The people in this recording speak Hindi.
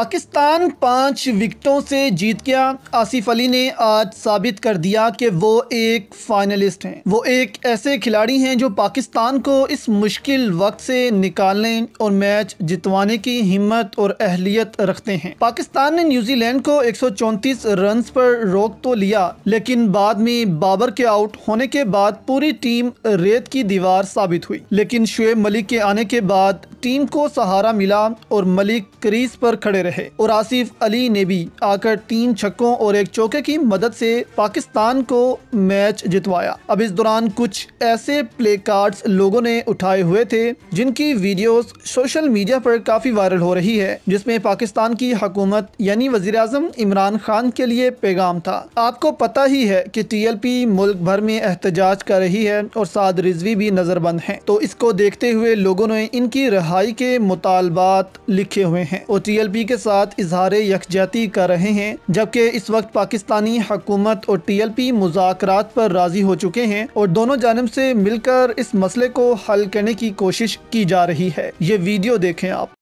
पाकिस्तान पाँच विकटों से जीत गया आसिफ अली ने आज साबित कर दिया कि वो एक फाइनलिस्ट हैं वो एक ऐसे खिलाड़ी हैं जो पाकिस्तान को इस मुश्किल वक्त से निकालने और मैच जितवाने की हिम्मत और अहलियत रखते हैं पाकिस्तान ने न्यूजीलैंड को एक सौ रन पर रोक तो लिया लेकिन बाद में बाबर के आउट होने के बाद पूरी टीम रेत की दीवार साबित हुई लेकिन शुएब मलिक के आने के बाद टीम को सहारा मिला और मलिक क्रीज पर खड़े रहे और आसिफ अली ने भी आकर तीन छक्कों और एक चौके की मदद से पाकिस्तान को मैच जितवाया अब इस दौरान कुछ ऐसे प्ले कार्ड्स लोगों ने उठाए हुए थे जिनकी वीडियोस सोशल मीडिया पर काफी वायरल हो रही है जिसमें पाकिस्तान की हुकूमत यानी वजीर इमरान खान के लिए पैगाम था आपको पता ही है एल पी मुल्क भर में एहतजाज कर रही है और साद रिजवी भी नजरबंद है तो इसको देखते हुए लोगों ने इनकी रहा रिहाई के मुतालबात लिखे हुए हैं और टी एल पी के साथ इजहार यकजहती कर रहे हैं जबकि इस वक्त पाकिस्तानी हकूमत और टी एल पी मुजात पर राजी हो चुके हैं और दोनों जानब से मिलकर इस मसले को हल करने की कोशिश की जा रही है ये वीडियो देखें आप